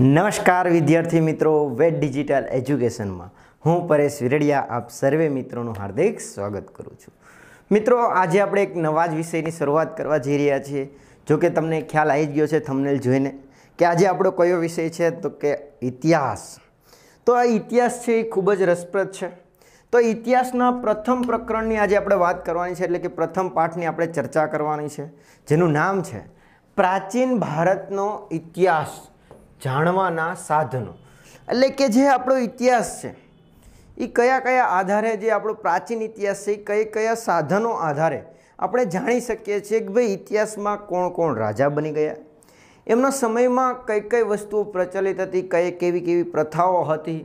નમસ્કાર વિદ્યાર્થી મિત્રો વેટ ડિજિટલ એજ્યુકેશનમાં હું પરેશ વિરડિયા આપ સર્વે મિત્રોનું હાર્દિક સ્વાગત કરું છું મિત્રો આજે આપણે એક નવા જ વિષયની શરૂઆત કરવા જઈ રહ્યા છીએ જો કે તમને ખ્યાલ આવી ગયો છે થમનેલ જોઈને કે આજે આપણો કયો વિષય છે તો કે ઇતિહાસ તો આ ઇતિહાસ છે એ ખૂબ જ રસપ્રદ છે તો ઇતિહાસના પ્રથમ પ્રકરણની આજે આપણે વાત કરવાની છે એટલે કે પ્રથમ પાઠની આપણે ચર્ચા કરવાની છે જેનું નામ છે પ્રાચીન ભારતનો ઇતિહાસ જાણવાના સાધનો એટલે કે જે આપણો ઇતિહાસ છે એ કયા કયા આધારે જે આપણો પ્રાચીન ઇતિહાસ છે એ કઈ કયા સાધનો આધારે આપણે જાણી શકીએ છીએ કે ભાઈ ઇતિહાસમાં કોણ કોણ રાજા બની ગયા એમના સમયમાં કઈ કઈ વસ્તુઓ પ્રચલિત હતી કઈ કેવી કેવી પ્રથાઓ હતી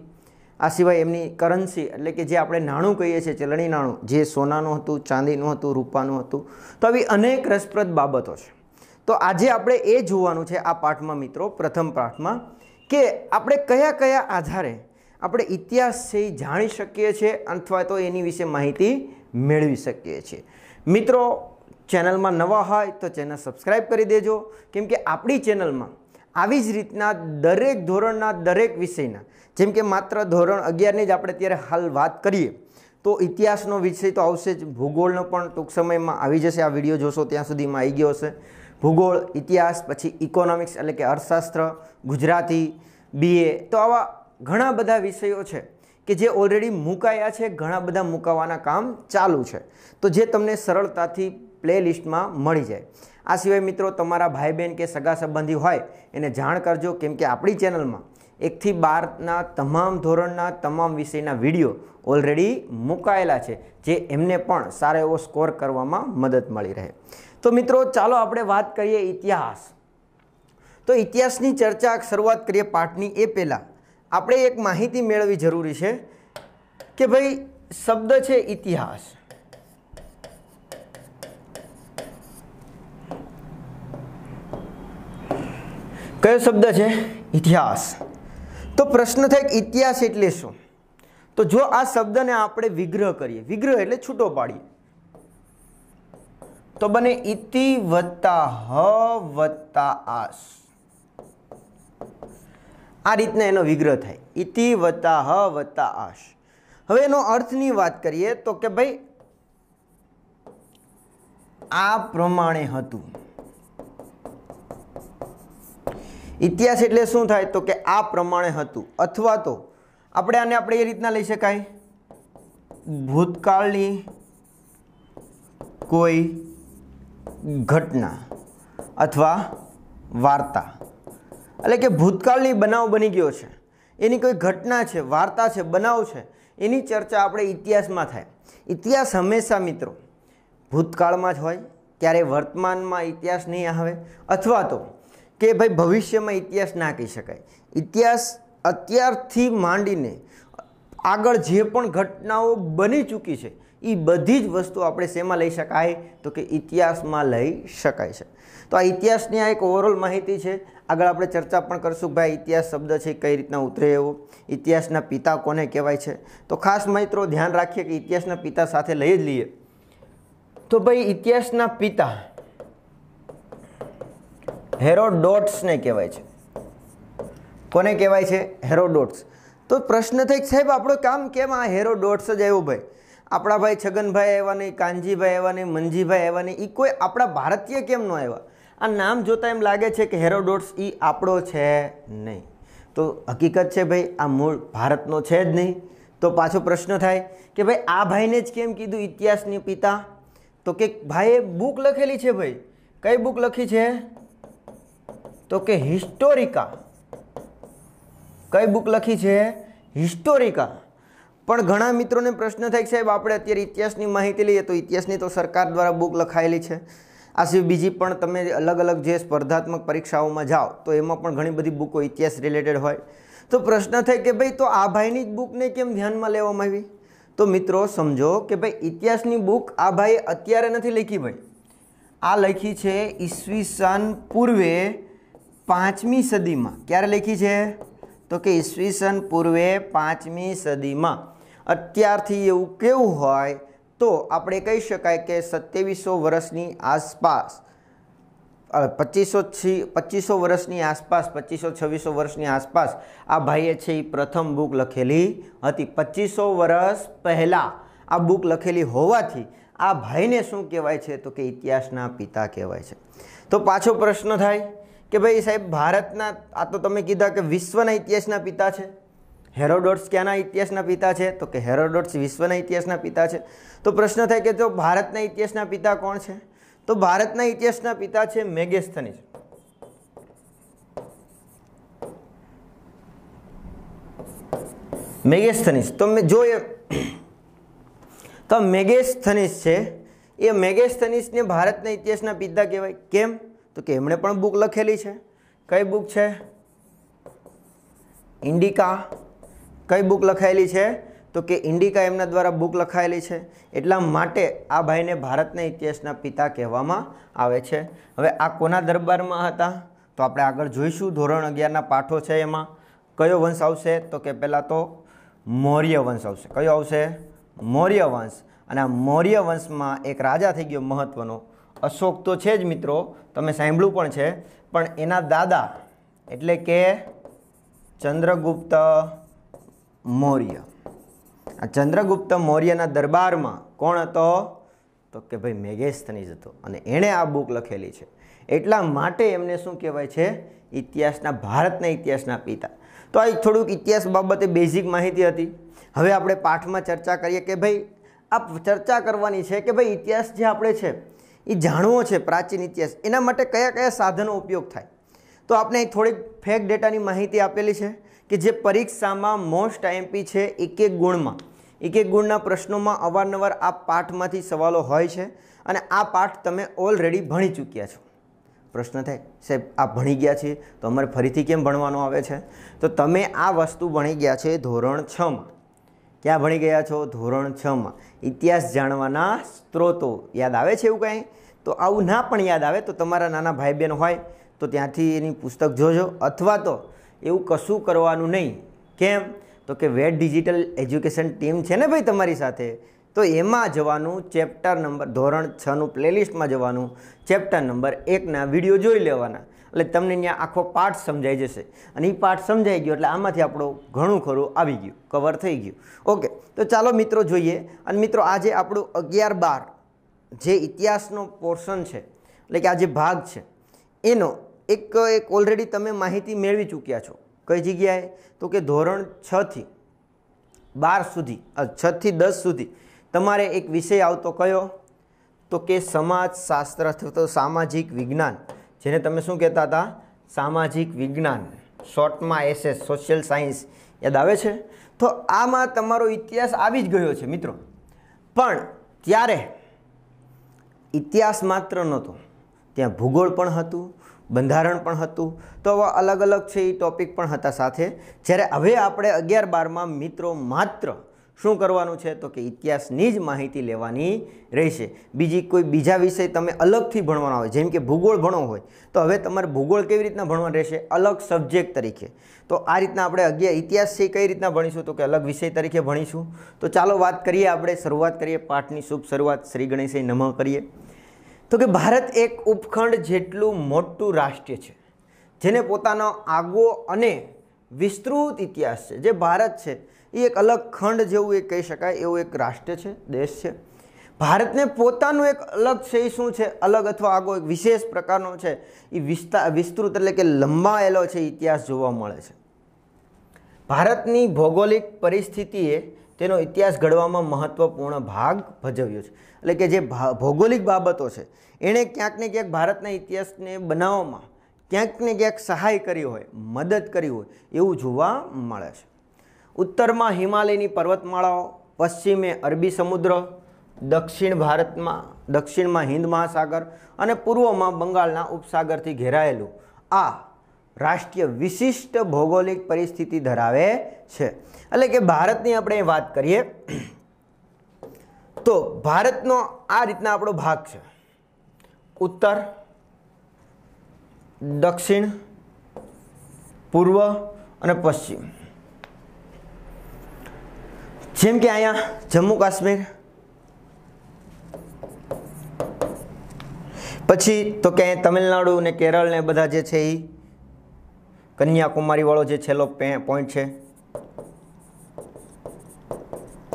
આ સિવાય એમની કરન્સી એટલે કે જે આપણે નાણું કહીએ છીએ ચલણી નાણું જે સોનાનું હતું ચાંદીનું હતું રૂપાનું હતું તો આવી અનેક રસપ્રદ બાબતો છે તો આજે આપણે એ જોવાનું છે આ પાઠમાં મિત્રો પ્રથમ પાઠમાં કે આપણે કયા કયા આધારે આપણે ઇતિહાસ છે જાણી શકીએ છીએ અથવા તો એની વિશે માહિતી મેળવી શકીએ છીએ મિત્રો ચેનલમાં નવા હોય તો ચેનલ સબસ્ક્રાઈબ કરી દેજો કેમ કે આપણી ચેનલમાં આવી જ રીતના દરેક ધોરણના દરેક વિષયના જેમ કે માત્ર ધોરણ અગિયારની જ આપણે અત્યારે હાલ વાત કરીએ તો ઇતિહાસનો વિષય તો આવશે જ ભૂગોળનો પણ ટૂંક સમયમાં આવી જશે આ વિડીયો જોશો ત્યાં સુધીમાં આવી ગયો હશે ભૂગોળ ઇતિહાસ પછી ઇકોનોમિક્સ એટલે કે અર્થશાસ્ત્ર ગુજરાતી બીએ તો આવા ઘણા બધા વિષયો છે કે જે ઓલરેડી મુકાયા છે ઘણા બધા મુકાવાના કામ ચાલુ છે તો જે તમને સરળતાથી પ્લેલિસ્ટમાં મળી જાય આ સિવાય મિત્રો તમારા ભાઈ બહેન કે સગા સંબંધી હોય એને જાણ કરજો કેમ કે આપણી ચેનલમાં એકથી બારના તમામ ધોરણના તમામ વિષયના વિડીયો ઓલરેડી મુકાયેલા છે જે એમને પણ સારો એવો સ્કોર કરવામાં મદદ મળી રહે તો મિત્રો ચાલો આપણે વાત કરીએ ઇતિહાસ તો ઇતિહાસની ચર્ચા શરૂઆત કરીએ પાઠની એ પહેલાં આપણે એક માહિતી મેળવવી જરૂરી છે કે ભાઈ શબ્દ છે ઇતિહાસ કયો શબ્દ છે ઇતિહાસ તો પ્રશ્ન થાય ઇતિહાસ એટલે શું તો જો આ શબ્દને આપણે વિગ્રહ કરીએ વિગ્રહ એટલે છૂટો પાડીએ તો બને ઇતિ વત્તા હ વત્તા આસ આ રીતના એનો વિગ્રહ થાય ઇતિ વત્તા હ વત્તા આશ હવે એનો અર્થની વાત કરીએ તો કે ભાઈ આ પ્રમાણે હતું ઇતિહાસ એટલે શું થાય તો કે આ પ્રમાણે હતું અથવા તો આપણે આને આપણે એ રીતના લઈ શકાય ભૂતકાળની કોઈ ઘટના અથવા વાર્તા એટલે કે ભૂતકાળની બનાવ બની ગયો છે એની કોઈ ઘટના છે વાર્તા છે બનાવ છે એની ચર્ચા આપણે ઇતિહાસમાં થાય ઇતિહાસ હંમેશા મિત્રો ભૂતકાળમાં જ હોય ક્યારેય વર્તમાનમાં ઇતિહાસ નહીં આવે અથવા તો કે ભાઈ ભવિષ્યમાં ઇતિહાસ ના કહી શકાય ઇતિહાસ અત્યારથી માંડીને આગળ જે પણ ઘટનાઓ બની ચૂકી છે એ બધી જ વસ્તુ આપણે શેમાં લઈ શકાય તો કે ઇતિહાસમાં લઈ શકાય છે તો આ ઇતિહાસની આ એક ઓવરઓલ માહિતી છે આગળ આપણે ચર્ચા પણ કરીશું ભાઈ ઇતિહાસ શબ્દ છે કઈ રીતના ઉતરે એવો ઇતિહાસના પિતા કોને કહેવાય છે તો ખાસ મિત્રો ધ્યાન રાખીએ કે ઇતિહાસના પિતા સાથે લઈ જ લઈએ તો ભાઈ ઇતિહાસના પિતા હેરોડોટ્સને કહેવાય છે કોને કહેવાય છે હેરોડોટ્સ તો પ્રશ્ન થાય સાહેબ આપણું કામ કેમ આ હેરોડોટ્સ જ આવ્યો ભાઈ આપણા ભાઈ છગનભાઈ આવ્યા નહીં કાનજીભાઈ આવ્યા નહીં મનજીભાઈ આવ્યા નહીં એ કોઈ આપણા ભારતીય કેમ ન આવ્યા આ નામ જોતાં એમ લાગે છે કે હેરોડોટ્સ એ આપણો છે નહીં તો હકીકત છે ભાઈ આ મૂળ ભારતનો છે જ નહીં તો પાછો પ્રશ્ન થાય કે ભાઈ આ ભાઈને જ કેમ કીધું ઇતિહાસની પિતા તો કે ભાઈએ બુક લખેલી છે ભાઈ કઈ બુક લખી છે તો કે હિસ્ટોરિકા કઈ બુક લખી છે હિસ્ટોરિકા પણ ઘણા મિત્રોને પ્રશ્ન થાય સાહેબ આપણે અત્યારે ઇતિહાસની માહિતી લઈએ તો ઇતિહાસની તો સરકાર દ્વારા બુક લખાયેલી છે આ સિવાય બીજી પણ તમે અલગ અલગ જે સ્પર્ધાત્મક પરીક્ષાઓમાં જાઓ તો એમાં પણ ઘણી બધી બુકો ઇતિહાસ રિલેટેડ હોય તો પ્રશ્ન થાય કે ભાઈ તો આ ભાઈની જ બુકને કેમ ધ્યાનમાં લેવામાં આવી તો મિત્રો સમજો કે ભાઈ ઇતિહાસની બુક આ ભાઈ અત્યારે નથી લખી ભાઈ આ લખી છે ઈસવીસન પૂર્વે પાંચમી સદીમાં ક્યારે લખી છે તો કે ઈસવીસન પૂર્વે પાંચમી સદીમાં અત્યારથી એવું કેવું હોય તો આપણે કહી શકાય કે સત્યાવીસો વર્ષની આસપાસ પચીસો છી પચીસો વર્ષની આસપાસ પચીસો છવ્વીસો વર્ષની આસપાસ આ ભાઈએ છે એ પ્રથમ બુક લખેલી હતી પચીસો વર્ષ પહેલાં આ બુક લખેલી હોવાથી આ ભાઈને શું કહેવાય છે તો કે ઇતિહાસના પિતા કહેવાય છે તો પાછો પ્રશ્ન થાય કે ભાઈ સાહેબ ભારતના આ તો તમે કીધા કે વિશ્વના ઇતિહાસના પિતા છે હેરોડોટ્સ ક્યાંના ઇતિહાસના પિતા છે તો કે હેરોડોટ્સ વિશ્વના ઇતિહાસના પિતા છે તો પ્રશ્ન થાય કે જો ભારતના ઇતિહાસના પિતા કોણ છે તો ભારતના ઇતિહાસના પિતા છે મેગેસ્થનીસ મેગેસ્થનીસ તો મેં જોઈએ તો મેગેસ્થનીસ છે એ મેગેસ્થનીસને ભારતના ઇતિહાસના પિતા કહેવાય કેમ તો કે એમણે પણ બુક લખેલી છે કઈ બુક છે ઇન્ડિકા કઈ બુક લખાયેલી છે તો કે ઇન્ડિકા એમના દ્વારા બુક લખાયેલી છે એટલા માટે આ ભાઈને ભારતના ઇતિહાસના પિતા કહેવામાં આવે છે હવે આ કોના દરબારમાં હતા તો આપણે આગળ જોઈશું ધોરણ અગિયારના પાઠો છે એમાં કયો વંશ આવશે તો કે પહેલાં તો મૌર્ય વંશ આવશે કયો આવશે મૌર્ય વંશ અને આ મૌર્ય વંશમાં એક રાજા થઈ ગયો મહત્ત્વનો અશોક તો છે જ મિત્રો તમે સાંભળ્યું પણ છે પણ એના દાદા એટલે કે ચંદ્રગુપ્ત મૌર્ય આ ચંદ્રગુપ્ત મૌર્યના દરબારમાં કોણ હતો તો કે ભાઈ મેગેસ્થનીઝ હતો અને એણે આ બુક લખેલી છે એટલા માટે એમને શું કહેવાય છે ઇતિહાસના ભારતના ઇતિહાસના પિતા તો આ થોડુંક ઇતિહાસ બાબતે બેઝિક માહિતી હતી હવે આપણે પાઠમાં ચર્ચા કરીએ કે ભાઈ આ ચર્ચા કરવાની છે કે ભાઈ ઇતિહાસ જે આપણે છે એ જાણવો છે પ્રાચીન ઇતિહાસ એના માટે કયા કયા સાધનો ઉપયોગ થાય તો આપણે થોડીક ફેક ડેટાની માહિતી આપેલી છે કે જે પરીક્ષામાં મોસ્ટ આઈએમપી છે એક એક ગુણમાં એક એક ગુણના પ્રશ્નોમાં અવારનવાર આ પાઠમાંથી સવાલો હોય છે અને આ પાઠ તમે ઓલરેડી ભણી ચૂક્યા છો પ્રશ્ન થાય સાહેબ આ ભણી ગયા છે તો અમારે ફરીથી કેમ ભણવાનો આવે છે તો તમે આ વસ્તુ ભણી ગયા છે ધોરણ છમાં ક્યાં ભણી ગયા છો ધોરણ છમાં ઇતિહાસ જાણવાના સ્ત્રોતો યાદ આવે છે એવું કાંઈ તો આવું ના પણ યાદ આવે તો તમારા નાના ભાઈ બહેન હોય તો ત્યાંથી એની પુસ્તક જોજો અથવા તો એવું કશું કરવાનું નહીં કેમ તો કે વેટ ડિજિટલ એજ્યુકેશન ટીમ છે ને ભાઈ તમારી સાથે તો એમાં જવાનું ચેપ્ટર નંબર ધોરણ છનું પ્લેલિસ્ટમાં જવાનું ચેપ્ટર નંબર એકના વિડીયો જોઈ લેવાના એટલે તમને ત્યાં આખો પાઠ સમજાઈ જશે અને એ પાઠ સમજાઈ ગયો એટલે આમાંથી આપણો ઘણું ખરું આવી ગયું કવર થઈ ગયું ઓકે તો ચાલો મિત્રો જોઈએ અને મિત્રો આજે આપણું અગિયાર બાર જે ઇતિહાસનો પોર્શન છે એટલે કે આ જે ભાગ છે એનો એક એક ઓલરેડી તમે માહિતી મેળવી ચૂક્યા છો કઈ જગ્યાએ તો કે ધોરણ છથી બાર સુધી છથી દસ સુધી તમારે એક વિષય આવતો કયો તો કે સમાજશાસ્ત્ર તો સામાજિક વિજ્ઞાન જેને તમે શું કહેતા હતા સામાજિક વિજ્ઞાન શોર્ટમાં એસએસ સોશિયલ સાયન્સ યાદ આવે છે તો આમાં તમારો ઇતિહાસ આવી જ ગયો છે મિત્રો પણ ત્યારે ઇતિહાસ માત્ર નહોતો ત્યાં ભૂગોળ પણ હતું બંધારણ પણ હતું તો આવા અલગ અલગ છે એ ટોપિક પણ હતા સાથે જ્યારે હવે આપણે અગિયાર બારમાં મિત્રો માત્ર શું કરવાનું છે તો કે ઇતિહાસની જ માહિતી લેવાની રહેશે બીજી કોઈ બીજા વિષય તમે અલગથી ભણવાના હોય જેમ કે ભૂગોળ ભણો હોય તો હવે તમારે ભૂગોળ કેવી રીતના ભણવાનું રહેશે અલગ સબ્જેક્ટ તરીકે તો આ રીતના આપણે અગિયાર ઇતિહાસ છે કઈ રીતના ભણીશું તો કે અલગ વિષય તરીકે ભણીશું તો ચાલો વાત કરીએ આપણે શરૂઆત કરીએ પાઠની શુભ શરૂઆત શ્રી ગણેશે નમઃ કરીએ તો કે ભારત એક ઉપખંડ જેટલું મોટું રાષ્ટ્ર છે જેને પોતાનો આગવો અને વિસ્તૃત ઇતિહાસ છે જે ભારત છે એ એક અલગ ખંડ જેવું એ કહી શકાય એવું એક રાષ્ટ્ર છે દેશ છે ભારતને પોતાનું એક અલગ છે એ શું છે અલગ અથવા આગો એક વિશેષ પ્રકારનો છે એ વિસ્તાર વિસ્તૃત એટલે કે લંબાયેલો છે ઇતિહાસ જોવા મળે છે ભારતની ભૌગોલિક પરિસ્થિતિએ તેનો ઇતિહાસ ઘડવામાં મહત્ત્વપૂર્ણ ભાગ ભજવ્યો છે એટલે કે જે ભૌગોલિક બાબતો છે એણે ક્યાંક ને ક્યાંક ભારતના ઇતિહાસને બનાવવામાં ક્યાંક ને ક્યાંક સહાય કરી હોય મદદ કરી હોય એવું જોવા મળે છે ઉત્તરમાં હિમાલયની પર્વતમાળાઓ પશ્ચિમે અરબી સમુદ્ર દક્ષિણ ભારતમાં દક્ષિણમાં હિન્દ મહાસાગર અને પૂર્વમાં બંગાળના ઉપસાગરથી ઘેરાયેલું આ રાષ્ટ્રીય વિશિષ્ટ ભૌગોલિક પરિસ્થિતિ ધરાવે છે એટલે કે ભારતની આપણે વાત કરીએ તો ભારતનો આ રીતના આપણો ભાગ છે ઉત્તર દક્ષિણ પૂર્વ અને પશ્ચિમ જેમ કે અહીંયા જમ્મુ કાશ્મીર પછી તો કે તમિલનાડુ ને કેરળ ને બધા જે છે એ કન્યાકુમારીવાળો જે છેલ્લો પોઈન્ટ છે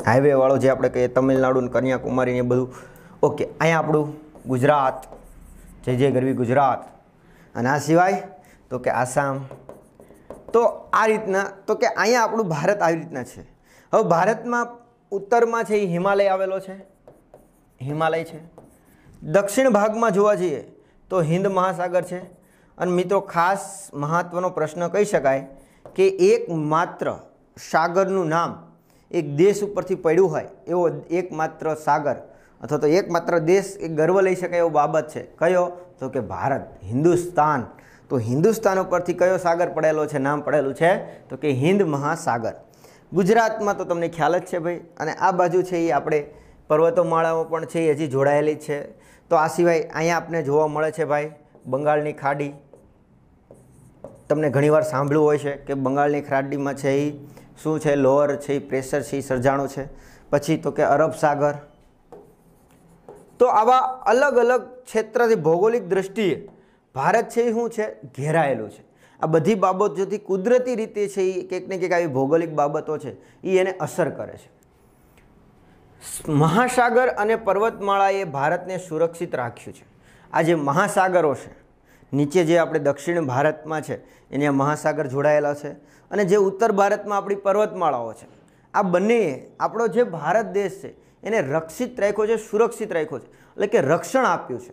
હાઈવેવાળો જે આપણે કહીએ તમિલનાડુ ને કન્યાકુમારી ને બધું ઓકે અહીંયા આપણું ગુજરાત જય જય ગરવી ગુજરાત અને આ સિવાય તો કે આસામ તો આ રીતના તો કે અહીંયા આપણું ભારત આવી રીતના છે હવે ભારતમાં ઉત્તરમાં છે એ હિમાલય આવેલો છે હિમાલય છે દક્ષિણ ભાગમાં જોવા જઈએ તો હિન્દ મહાસાગર છે અને મિત્રો ખાસ મહત્ત્વનો પ્રશ્ન કહી શકાય કે એકમાત્ર સાગરનું નામ એક દેશ ઉપરથી પડ્યું હોય એવો એકમાત્ર સાગર અથવા તો એકમાત્ર દેશ એ ગર્વ લઈ શકાય એવો બાબત છે કયો તો કે ભારત હિન્દુસ્તાન તો હિન્દુસ્તાન ઉપરથી કયો સાગર પડેલો છે નામ પડેલું છે તો કે હિન્દ મહાસાગર ગુજરાતમાં તો તમને ખ્યાલ જ છે ભાઈ અને આ બાજુ છે એ આપણે પર્વતોમાળાઓ પણ છે એ હજી જોડાયેલી છે તો આ સિવાય અહીંયા આપણે જોવા મળે છે ભાઈ બંગાળની ખાડી તમને ઘણીવાર સાંભળ્યું હોય છે કે બંગાળની ખાડીમાં છે એ શું છે લોઅર છે એ પ્રેશર છે એ સર્જાણું છે પછી તો કે અરબ સાગર તો આવા અલગ અલગ ક્ષેત્રથી ભૌગોલિક દ્રષ્ટિએ ભારત છે એ શું છે ઘેરાયેલું છે આ બધી બાબત જોથી કુદરતી રીતે છે એ કંઈક ને કંઈક આવી ભૌગોલિક બાબતો છે એ એને અસર કરે છે મહાસાગર અને પર્વતમાળાએ ભારતને સુરક્ષિત રાખ્યું છે આ જે મહાસાગરો છે નીચે જે આપણે દક્ષિણ ભારતમાં છે એને મહાસાગર જોડાયેલા છે અને જે ઉત્તર ભારતમાં આપણી પર્વતમાળાઓ છે આ બંને આપણો જે ભારત દેશ છે એને રક્ષિત રાખ્યો છે સુરક્ષિત રાખ્યો છે એટલે કે રક્ષણ આપ્યું છે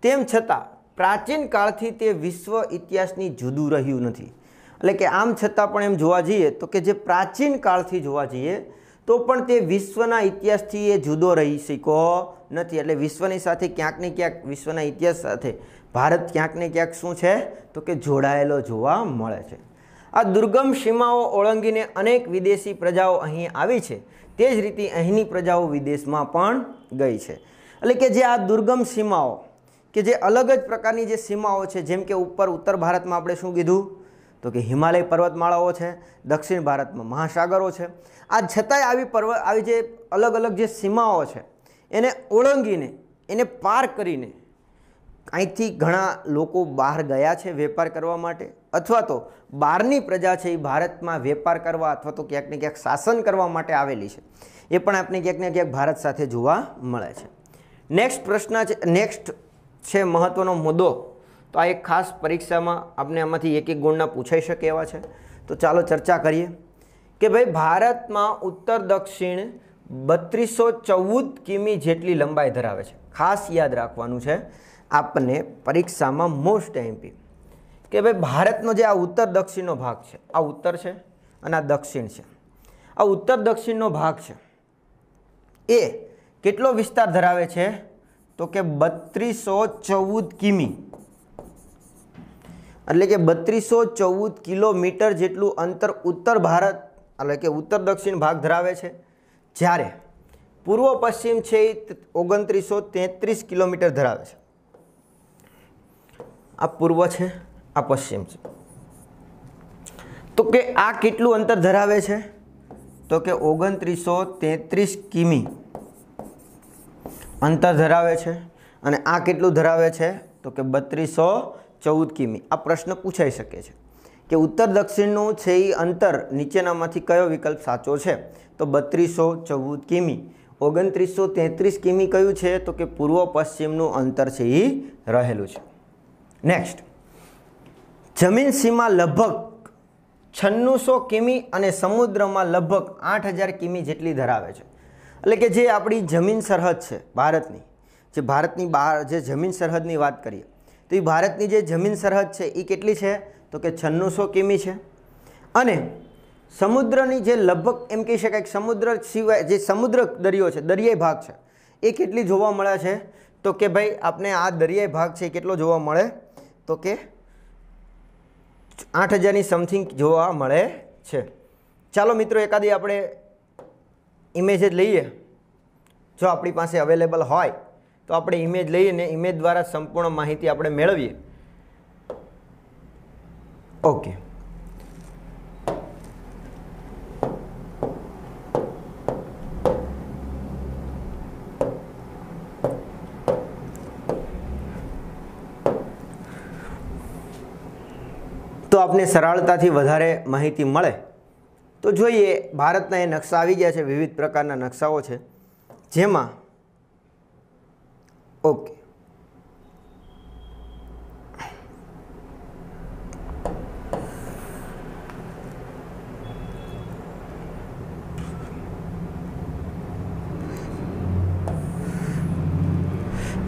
તેમ છતાં પ્રાચીન કાળથી તે વિશ્વ ઇતિહાસની જુદું રહ્યું નથી એટલે કે આમ છતાં પણ એમ જોવા જઈએ તો કે જે પ્રાચીન કાળથી જોવા જઈએ તો પણ તે વિશ્વના ઇતિહાસથી એ જુદો રહી શક્યો નથી એટલે વિશ્વની સાથે ક્યાંક ને ક્યાંક વિશ્વના ઇતિહાસ સાથે ભારત ક્યાંક ને ક્યાંક શું છે તો કે જોડાયેલો જોવા મળે છે આ દુર્ગમ સીમાઓ ઓળંગીને અનેક વિદેશી પ્રજાઓ અહીં આવી છે તે જ રીતે અહીંની પ્રજાઓ વિદેશમાં પણ ગઈ છે એટલે કે જે આ દુર્ગમ સીમાઓ કે જે અલગ જ પ્રકારની જે સીમાઓ છે જેમ કે ઉપર ઉત્તર ભારતમાં આપણે શું કીધું તો કે હિમાલય પર્વતમાળાઓ છે દક્ષિણ ભારતમાં મહાસાગરો છે આ છતાંય આવી પર્વત આવી જે અલગ અલગ જે સીમાઓ છે એને ઓળંગીને એને પાર કરીને અહીંથી ઘણા લોકો બહાર ગયા છે વેપાર કરવા માટે અથવા તો બહારની પ્રજા છે એ ભારતમાં વેપાર કરવા અથવા તો ક્યાંક ને ક્યાંક શાસન કરવા માટે આવેલી છે એ પણ આપણે ક્યાંક ને ક્યાંક ભારત સાથે જોવા મળે છે નેક્સ્ટ પ્રશ્ન છે નેક્સ્ટ છે મહત્ત્વનો મુદ્દો તો આ એક ખાસ પરીક્ષામાં આપણે આમાંથી એક એક ગુણના પૂછાઈ શકે એવા છે તો ચાલો ચર્ચા કરીએ કે ભાઈ ભારતમાં ઉત્તર દક્ષિણ બત્રીસો ચૌદ કિમી જેટલી લંબાઈ ધરાવે છે ખાસ યાદ રાખવાનું છે આપને પરીક્ષામાં મોસ્ટ એમપી કે ભાઈ ભારતનો જે આ ઉત્તર દક્ષિણનો ભાગ છે આ ઉત્તર છે અને આ દક્ષિણ છે આ ઉત્તર દક્ષિણનો ભાગ છે એ કેટલો વિસ્તાર ધરાવે છે તો કે બત્રીસો ચૌદ કિમી એટલે કે બત્રીસો ચૌદ કિલોમીટર જેટલું અંતર ઉત્તર ભારત એટલે કે ઉત્તર દક્ષિણ ભાગ ધરાવે છે જ્યારે પૂર્વ પશ્ચિમ છે એ ઓગણત્રીસો તેત્રીસ કિલોમીટર ધરાવે છે આ પૂર્વ છે આ પશ્ચિમ છે તો કે આ કેટલું અંતર ધરાવે છે તો કે ઓગણત્રીસો તેત્રીસ કિમી અંતર ધરાવે છે અને આ કેટલું ધરાવે છે તો કે બત્રીસો ચૌદ કિમી આ પ્રશ્ન પૂછાઈ શકે છે કે ઉત્તર દક્ષિણનું છે એ અંતર નીચેનામાંથી કયો વિકલ્પ સાચો છે તો બત્રીસો ચૌદ કિમી ઓગણત્રીસો તેત્રીસ કિમી કયું છે તો કે પૂર્વ પશ્ચિમનું અંતર છે એ રહેલું છે નેક્સ્ટ જમીન સીમા લગભગ છન્નુસો કિમી અને સમુદ્રમાં લગભગ આઠ હજાર કિમી જેટલી ધરાવે છે એટલે કે જે આપણી જમીન સરહદ છે ભારતની જે ભારતની બહાર જે જમીન સરહદની વાત કરીએ તો એ ભારતની જે જમીન સરહદ છે એ કેટલી છે તો કે છન્નુસો કિમી છે અને સમુદ્રની જે લગભગ એમ કહી શકાય કે સમુદ્ર સિવાય જે સમુદ્ર દરિયો છે દરિયાઈ ભાગ છે એ કેટલી જોવા મળે છે તો કે ભાઈ આપણે આ દરિયાઈ ભાગ છે કેટલો જોવા મળે તો કે આઠ હજારની સમથિંગ જોવા મળે છે ચાલો મિત્રો એકાદી આપણે ઇમેજ જ લઈએ જો આપણી પાસે અવેલેબલ હોય તો આપણે ઇમેજ ને ઇમેજ દ્વારા સંપૂર્ણ માહિતી આપણે મેળવીએ ઓકે તો આપને સરળતાથી વધારે માહિતી મળે તો જોઈએ ભારતના એ નકશા આવી ગયા છે વિવિધ પ્રકારના નકશાઓ છે જેમાં ઓકે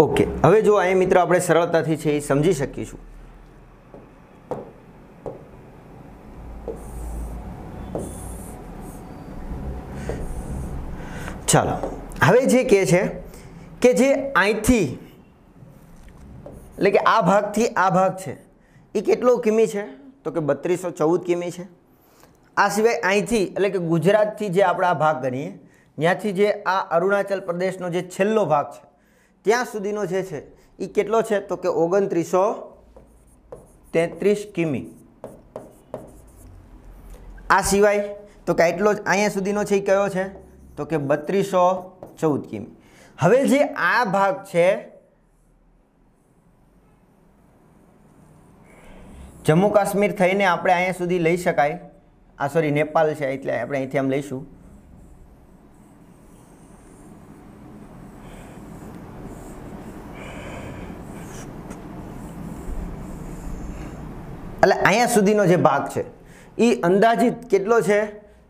ઓકે હવે જો અહીં મિત્ર આપણે સરળતાથી છે એ સમજી શકીશું ચાલો હવે જે કહે છે કે જે અહીંથી એટલે કે આ ભાગથી આ ભાગ છે એ કેટલો કિમી છે તો કે બત્રીસો ચૌદ કિમી છે આ સિવાય અહીંથી એટલે કે ગુજરાતથી જે આપણે આ ભાગ ગણીએ ત્યાંથી જે આ અરુણાચલ પ્રદેશનો જે છેલ્લો ભાગ છે ત્યાં સુધીનો જે છે એ કેટલો છે તો કે ઓગણત્રીસો તેત્રીસ કિમી આ સિવાય તો કે એટલો જ અહીંયા સુધીનો છે એ કયો છે તો કે બત્રીસો ચૌદ કિમી હવે જે આ ભાગ છે જમ્મુ કાશ્મીર થઈને આપણે અહીંયા સુધી લઈ શકાય આ સોરી નેપાલ છે એટલે આપણે અહીંથી આમ લઈશું એટલે અહીંયા સુધીનો જે ભાગ છે એ અંદાજિત કેટલો છે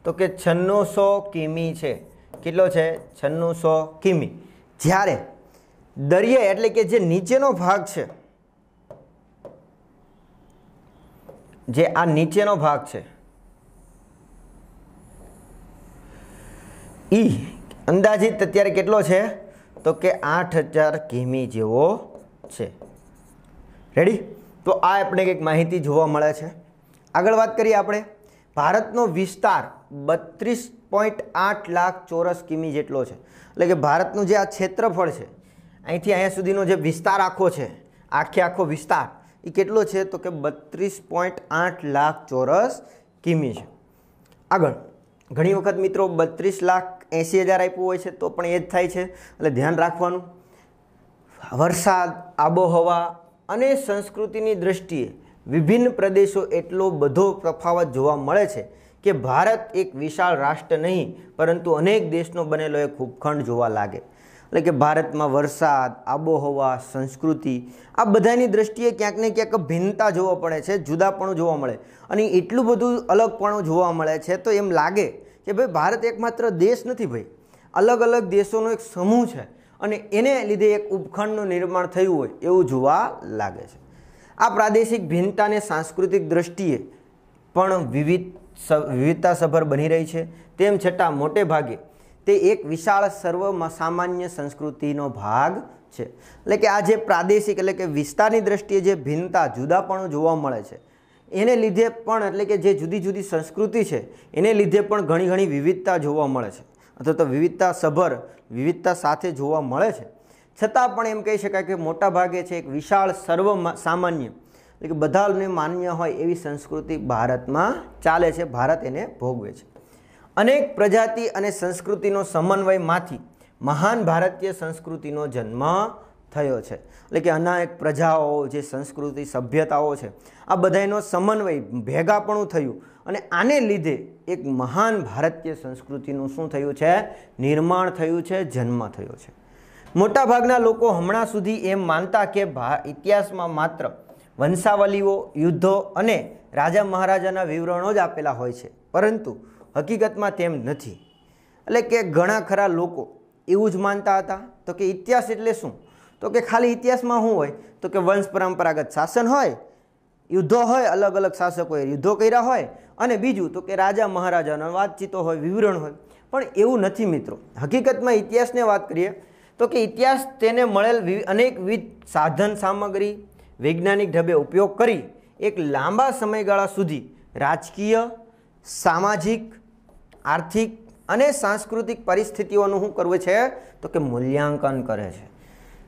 તો કે છન્નુસો કિમી છે કેટલો છે છન્નુસો કિમી જ્યારે દરિયા એટલે કે જે નીચેનો ભાગ છે જે આ નીચેનો ભાગ છે એ અંદાજિત અત્યારે કેટલો છે તો કે આઠ હજાર કિમી જેવો છે રેડી તો આ આપણે કંઈક માહિતી જોવા મળે છે આગળ વાત કરીએ આપણે ભારતનો વિસ્તાર બત્રીસ પોઈન્ટ આઠ લાખ ચોરસ કિમી જેટલો છે એટલે કે ભારતનું જે આ ક્ષેત્રફળ છે અહીંથી અહીંયા સુધીનો જે વિસ્તાર આખો છે આખે આખો વિસ્તાર એ કેટલો છે તો કે બત્રીસ પોઈન્ટ આઠ લાખ ચોરસ કિમી છે આગળ ઘણી વખત મિત્રો બત્રીસ લાખ એંસી હજાર આપ્યું હોય છે તો પણ એ જ થાય છે એટલે ધ્યાન રાખવાનું વરસાદ આબોહવા અને સંસ્કૃતિની દ્રષ્ટિએ વિભિન્ન પ્રદેશો એટલો બધો તફાવત જોવા મળે છે કે ભારત એક વિશાળ રાષ્ટ્ર નહીં પરંતુ અનેક દેશનો બનેલો એક ઉપખંડ જોવા લાગે એટલે કે ભારતમાં વરસાદ આબોહવા સંસ્કૃતિ આ બધાની દ્રષ્ટિએ ક્યાંક ને ક્યાંક ભિન્નતા જોવા પડે છે જુદાપણું જોવા મળે અને એટલું બધું અલગપણું જોવા મળે છે તો એમ લાગે કે ભાઈ ભારત એકમાત્ર દેશ નથી ભાઈ અલગ અલગ દેશોનો એક સમૂહ છે અને એને લીધે એક ઉપખંડનું નિર્માણ થયું હોય એવું જોવા લાગે છે આ પ્રાદેશિક ભિન્નતાને સાંસ્કૃતિક દ્રષ્ટિએ પણ વિવિધ વિવિધતાસભર બની રહી છે તેમ છતાં મોટે ભાગે તે એક વિશાળ સર્વ સામાન્ય સંસ્કૃતિનો ભાગ છે એટલે કે આ જે પ્રાદેશિક એટલે કે વિસ્તારની દ્રષ્ટિએ જે ભિન્નતા જુદાપણું જોવા મળે છે એને લીધે પણ એટલે કે જે જુદી જુદી સંસ્કૃતિ છે એને લીધે પણ ઘણી ઘણી વિવિધતા જોવા મળે છે અથવા તો વિવિધતા સભર વિવિધતા સાથે જોવા મળે છે છતાં પણ એમ કહી શકાય કે મોટા ભાગે છે એક વિશાળ સર્વ સામાન્ય એટલે કે બધાને માન્ય હોય એવી સંસ્કૃતિ ભારતમાં ચાલે છે ભારત એને ભોગવે છે અનેક પ્રજાતિ અને સંસ્કૃતિનો સમન્વયમાંથી મહાન ભારતીય સંસ્કૃતિનો જન્મ થયો છે એટલે કે અનાયક પ્રજાઓ જે સંસ્કૃતિ સભ્યતાઓ છે આ બધાનો સમન્વય ભેગાપણું થયું અને આને લીધે એક મહાન ભારતીય સંસ્કૃતિનું શું થયું છે નિર્માણ થયું છે જન્મ થયો છે મોટાભાગના લોકો હમણાં સુધી એમ માનતા કે ભા ઇતિહાસમાં માત્ર વંશાવલીઓ યુદ્ધો અને રાજા મહારાજાના વિવરણો જ આપેલા હોય છે પરંતુ હકીકતમાં તેમ નથી એટલે કે ઘણા ખરા લોકો એવું જ માનતા હતા તો કે ઇતિહાસ એટલે શું તો કે ખાલી ઇતિહાસમાં શું હોય તો કે વંશ પરંપરાગત શાસન હોય યુદ્ધો હોય અલગ અલગ શાસકોએ યુદ્ધો કર્યા હોય અને બીજું તો કે રાજા મહારાજાના વાતચીતો હોય વિવરણ હોય પણ એવું નથી મિત્રો હકીકતમાં ઇતિહાસને વાત કરીએ તો કે ઇતિહાસ તેને મળેલ અનેકવિધ સાધન સામગ્રી વૈજ્ઞાનિક ઢબે ઉપયોગ કરી એક લાંબા સમયગાળા સુધી રાજકીય સામાજિક આર્થિક અને સાંસ્કૃતિક પરિસ્થિતિઓનું શું કરવું છે તો કે મૂલ્યાંકન કરે છે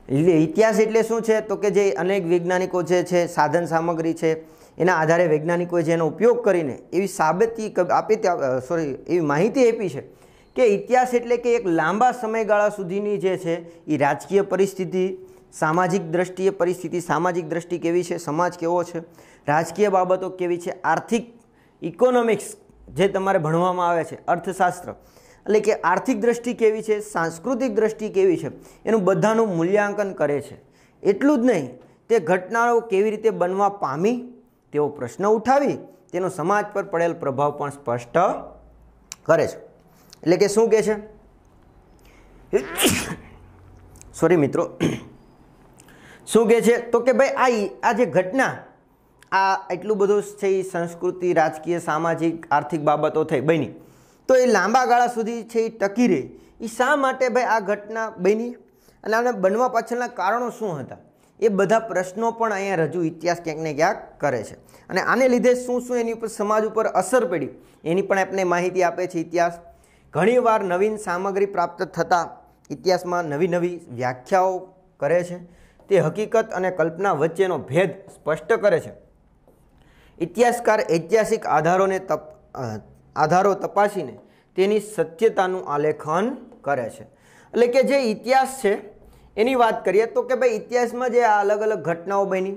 ઇતિહાસ એટલે શું છે તો કે જે અનેક વૈજ્ઞાનિકો જે છે સાધન સામગ્રી છે એના આધારે વૈજ્ઞાનિકોએ જેનો ઉપયોગ કરીને એવી સાબિતી આપી સોરી એવી માહિતી આપી છે કે ઇતિહાસ એટલે કે એક લાંબા સમયગાળા સુધીની જે છે એ રાજકીય પરિસ્થિતિ સામાજિક દ્રષ્ટિએ પરિસ્થિતિ સામાજિક દ્રષ્ટિ કેવી છે સમાજ કેવો છે રાજકીય બાબતો કેવી છે આર્થિક ઇકોનોમિક્સ જે તમારે ભણવામાં આવે છે અર્થશાસ્ત્ર એટલે કે આર્થિક દ્રષ્ટિ કેવી છે સાંસ્કૃતિક દ્રષ્ટિ કેવી છે એનું બધાનું મૂલ્યાંકન કરે છે એટલું જ નહીં તે ઘટનાઓ કેવી રીતે બનવા પામી તેવો પ્રશ્ન ઉઠાવી તેનો સમાજ પર પડેલ પ્રભાવ પણ સ્પષ્ટ કરે છે એટલે કે શું કહે છે સોરી મિત્રો શું કહે છે તો કે ભાઈ આ આ જે ઘટના આ એટલું બધું છે એ સંસ્કૃતિ રાજકીય સામાજિક આર્થિક બાબતો થઈ બની તો એ લાંબા ગાળા સુધી છે એ ટકી રહે એ શા માટે ભાઈ આ ઘટના બની અને આને બનવા પાછળના કારણો શું હતા એ બધા પ્રશ્નો પણ અહીંયા રજૂ ઇતિહાસ ક્યાંક ને ક્યાંક કરે છે અને આને લીધે શું શું એની ઉપર સમાજ ઉપર અસર પડી એની પણ આપણે માહિતી આપે છે ઇતિહાસ ઘણીવાર નવીન સામગ્રી પ્રાપ્ત થતાં ઇતિહાસમાં નવી નવી વ્યાખ્યાઓ કરે છે તે હકીકત અને કલ્પના વચ્ચેનો ભેદ સ્પષ્ટ કરે છે ઇતિહાસકાર ઐતિહાસિક આધારોને તપ આધારો તપાસીને તેની સત્યતાનું આલેખન કરે છે એટલે કે જે ઇતિહાસ છે એની વાત કરીએ તો કે ભાઈ ઇતિહાસમાં જે આ અલગ અલગ ઘટનાઓ બની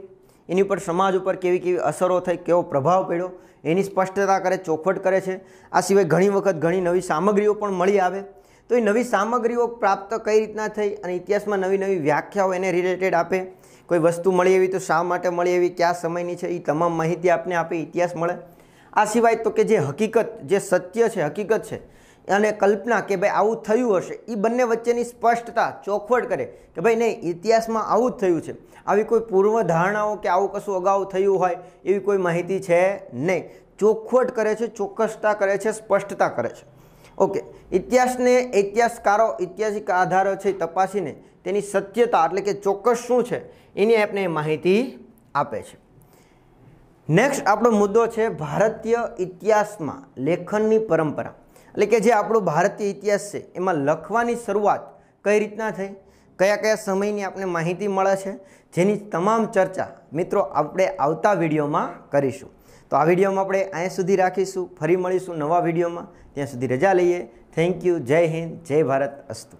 એની ઉપર સમાજ ઉપર કેવી કેવી અસરો થઈ કેવો પ્રભાવ પડ્યો એની સ્પષ્ટતા કરે ચોખવટ કરે છે આ સિવાય ઘણી વખત ઘણી નવી સામગ્રીઓ પણ મળી આવે તો એ નવી સામગ્રીઓ પ્રાપ્ત કઈ રીતના થઈ અને ઇતિહાસમાં નવી નવી વ્યાખ્યાઓ એને રિલેટેડ આપે કોઈ વસ્તુ મળી એવી તો શા માટે મળી એવી કયા સમયની છે એ તમામ માહિતી આપને આપે ઇતિહાસ મળે આ સિવાય તો કે જે હકીકત જે સત્ય છે હકીકત છે અને કલ્પના કે ભાઈ આવું થયું હશે એ બંને વચ્ચેની સ્પષ્ટતા ચોખવટ કરે કે ભાઈ નહીં ઇતિહાસમાં આવું જ થયું છે આવી કોઈ પૂર્વ ધારણાઓ કે આવું કશું અગાઉ થયું હોય એવી કોઈ માહિતી છે નહીં ચોખવટ કરે છે ચોક્કસતા કરે છે સ્પષ્ટતા કરે છે ઓકે ઇતિહાસને ઇતિહાસકારો ઐતિહાસિક આધારો છે તપાસીને તેની સત્યતા એટલે કે ચોક્કસ શું છે એની આપને માહિતી આપે છે નેક્સ્ટ આપણો મુદ્દો છે ભારતીય ઇતિહાસમાં લેખનની પરંપરા એટલે કે જે આપણો ભારતીય ઇતિહાસ છે એમાં લખવાની શરૂઆત કઈ રીતના થઈ કયા કયા સમયની આપણે માહિતી મળે છે જેની તમામ ચર્ચા મિત્રો આપણે આવતા વિડીયોમાં કરીશું તો આ વિડીયોમાં આપણે અહીં સુધી રાખીશું ફરી મળીશું નવા વિડીયોમાં ત્યાં સુધી રજા લઈએ થેન્ક યુ જય હિન્દ જય ભારત અસ્તુ